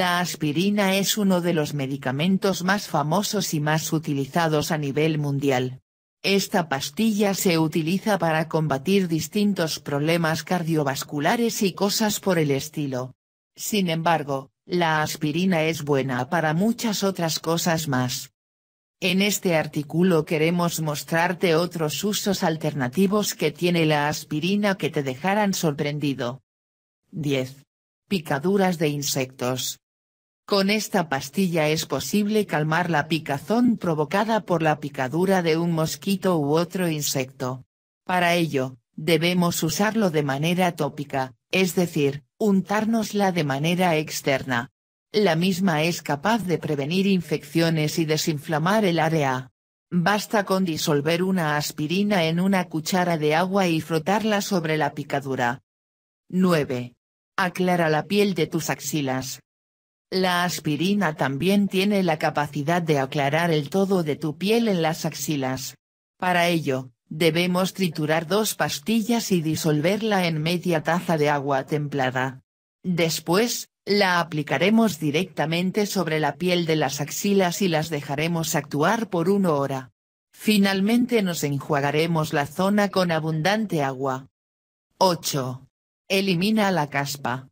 La aspirina es uno de los medicamentos más famosos y más utilizados a nivel mundial. Esta pastilla se utiliza para combatir distintos problemas cardiovasculares y cosas por el estilo. Sin embargo, la aspirina es buena para muchas otras cosas más. En este artículo queremos mostrarte otros usos alternativos que tiene la aspirina que te dejarán sorprendido. 10. Picaduras de insectos. Con esta pastilla es posible calmar la picazón provocada por la picadura de un mosquito u otro insecto. Para ello, debemos usarlo de manera tópica, es decir, untárnosla de manera externa. La misma es capaz de prevenir infecciones y desinflamar el área. Basta con disolver una aspirina en una cuchara de agua y frotarla sobre la picadura. 9. Aclara la piel de tus axilas. La aspirina también tiene la capacidad de aclarar el todo de tu piel en las axilas. Para ello, debemos triturar dos pastillas y disolverla en media taza de agua templada. Después, la aplicaremos directamente sobre la piel de las axilas y las dejaremos actuar por una hora. Finalmente nos enjuagaremos la zona con abundante agua. 8. Elimina la caspa.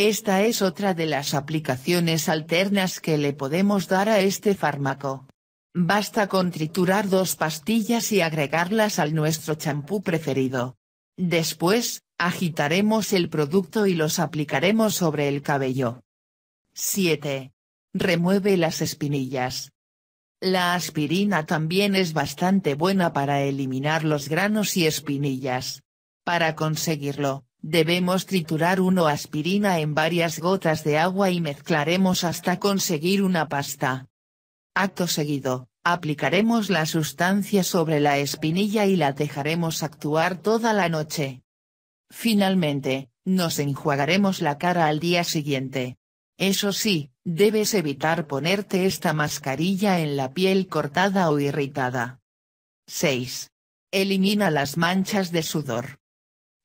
Esta es otra de las aplicaciones alternas que le podemos dar a este fármaco. Basta con triturar dos pastillas y agregarlas al nuestro champú preferido. Después, agitaremos el producto y los aplicaremos sobre el cabello. 7. Remueve las espinillas. La aspirina también es bastante buena para eliminar los granos y espinillas. Para conseguirlo, Debemos triturar uno aspirina en varias gotas de agua y mezclaremos hasta conseguir una pasta. Acto seguido, aplicaremos la sustancia sobre la espinilla y la dejaremos actuar toda la noche. Finalmente, nos enjuagaremos la cara al día siguiente. Eso sí, debes evitar ponerte esta mascarilla en la piel cortada o irritada. 6. Elimina las manchas de sudor.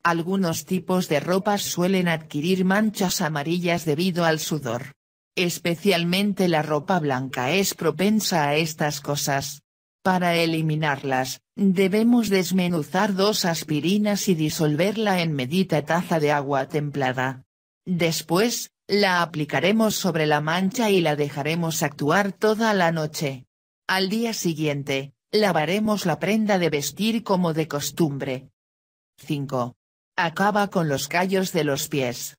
Algunos tipos de ropas suelen adquirir manchas amarillas debido al sudor. Especialmente la ropa blanca es propensa a estas cosas. Para eliminarlas, debemos desmenuzar dos aspirinas y disolverla en medita taza de agua templada. Después, la aplicaremos sobre la mancha y la dejaremos actuar toda la noche. Al día siguiente, lavaremos la prenda de vestir como de costumbre. 5 acaba con los callos de los pies.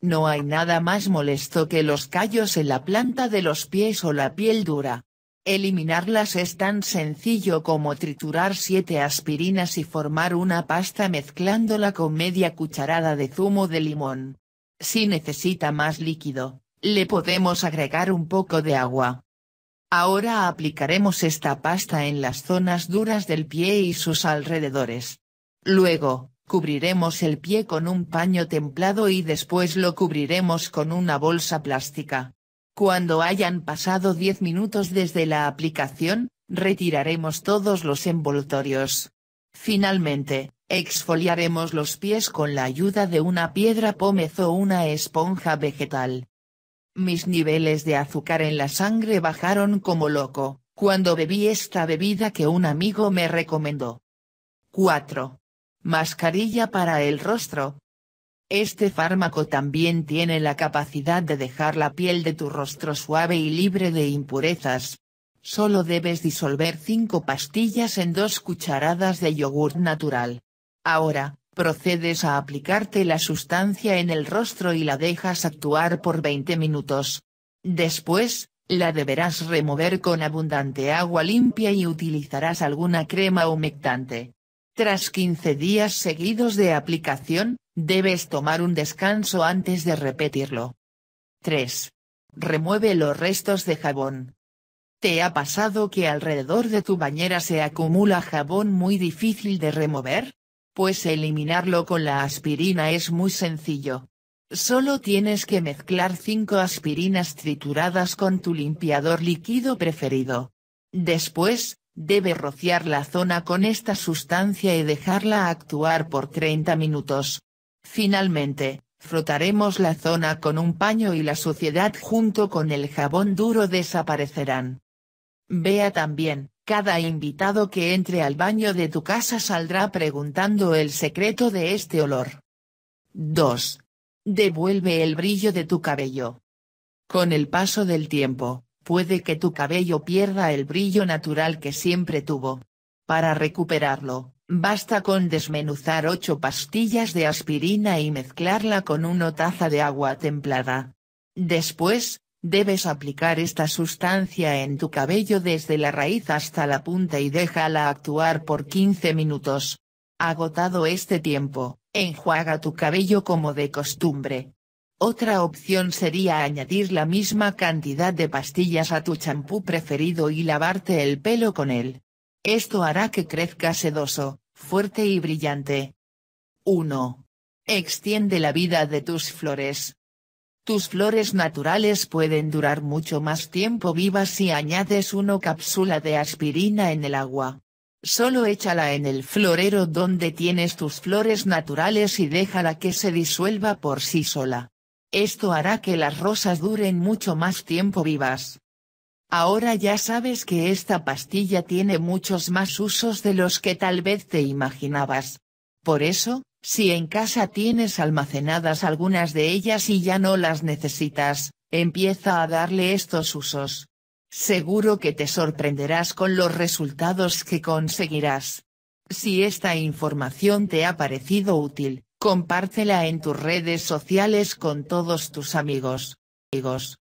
No hay nada más molesto que los callos en la planta de los pies o la piel dura. Eliminarlas es tan sencillo como triturar siete aspirinas y formar una pasta mezclándola con media cucharada de zumo de limón. Si necesita más líquido, le podemos agregar un poco de agua. Ahora aplicaremos esta pasta en las zonas duras del pie y sus alrededores. Luego, Cubriremos el pie con un paño templado y después lo cubriremos con una bolsa plástica. Cuando hayan pasado 10 minutos desde la aplicación, retiraremos todos los envoltorios. Finalmente, exfoliaremos los pies con la ayuda de una piedra pómez o una esponja vegetal. Mis niveles de azúcar en la sangre bajaron como loco, cuando bebí esta bebida que un amigo me recomendó. 4 mascarilla para el rostro. Este fármaco también tiene la capacidad de dejar la piel de tu rostro suave y libre de impurezas. Solo debes disolver 5 pastillas en 2 cucharadas de yogur natural. Ahora, procedes a aplicarte la sustancia en el rostro y la dejas actuar por 20 minutos. Después, la deberás remover con abundante agua limpia y utilizarás alguna crema humectante. Tras 15 días seguidos de aplicación, debes tomar un descanso antes de repetirlo. 3. Remueve los restos de jabón. ¿Te ha pasado que alrededor de tu bañera se acumula jabón muy difícil de remover? Pues eliminarlo con la aspirina es muy sencillo. Solo tienes que mezclar 5 aspirinas trituradas con tu limpiador líquido preferido. Después, Debe rociar la zona con esta sustancia y dejarla actuar por 30 minutos. Finalmente, frotaremos la zona con un paño y la suciedad junto con el jabón duro desaparecerán. Vea también, cada invitado que entre al baño de tu casa saldrá preguntando el secreto de este olor. 2. Devuelve el brillo de tu cabello. Con el paso del tiempo, puede que tu cabello pierda el brillo natural que siempre tuvo. Para recuperarlo, basta con desmenuzar 8 pastillas de aspirina y mezclarla con una taza de agua templada. Después, debes aplicar esta sustancia en tu cabello desde la raíz hasta la punta y déjala actuar por 15 minutos. Agotado este tiempo, enjuaga tu cabello como de costumbre, otra opción sería añadir la misma cantidad de pastillas a tu champú preferido y lavarte el pelo con él. Esto hará que crezca sedoso, fuerte y brillante. 1. Extiende la vida de tus flores. Tus flores naturales pueden durar mucho más tiempo vivas si añades una cápsula de aspirina en el agua. Solo échala en el florero donde tienes tus flores naturales y déjala que se disuelva por sí sola. Esto hará que las rosas duren mucho más tiempo vivas. Ahora ya sabes que esta pastilla tiene muchos más usos de los que tal vez te imaginabas. Por eso, si en casa tienes almacenadas algunas de ellas y ya no las necesitas, empieza a darle estos usos. Seguro que te sorprenderás con los resultados que conseguirás. Si esta información te ha parecido útil, Compártela en tus redes sociales con todos tus amigos. amigos.